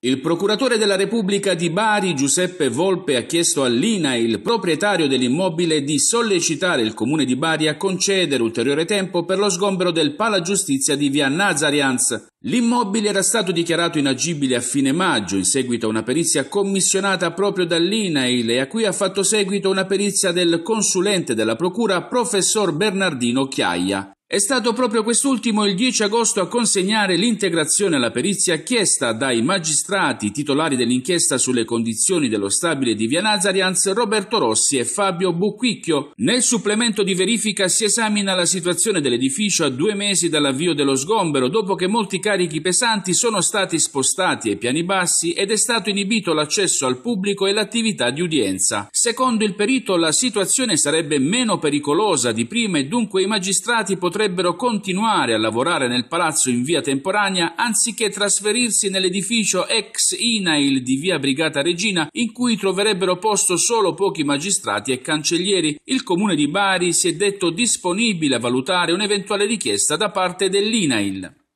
Il procuratore della Repubblica di Bari, Giuseppe Volpe, ha chiesto all'INA, il proprietario dell'immobile, di sollecitare il comune di Bari a concedere ulteriore tempo per lo sgombero del Pala Giustizia di via Nazarians. L'immobile era stato dichiarato inagibile a fine maggio in seguito a una perizia commissionata proprio dall'INAIL e a cui ha fatto seguito una perizia del consulente della procura, professor Bernardino Chiaia. È stato proprio quest'ultimo il 10 agosto a consegnare l'integrazione alla perizia chiesta dai magistrati titolari dell'inchiesta sulle condizioni dello stabile di Via Nazarians Roberto Rossi e Fabio Bucquicchio. Nel supplemento di verifica si esamina la situazione dell'edificio a due mesi dall'avvio dello sgombero, dopo che molti carichi pesanti sono stati spostati ai piani bassi ed è stato inibito l'accesso al pubblico e l'attività di udienza. Secondo il perito la situazione sarebbe meno pericolosa di prima e dunque i magistrati potrebbero potrebbero continuare a lavorare nel palazzo in via temporanea anziché trasferirsi nell'edificio ex INAIL di via Brigata Regina in cui troverebbero posto solo pochi magistrati e cancellieri. Il comune di Bari si è detto disponibile a valutare un'eventuale richiesta da parte dell'INAIL.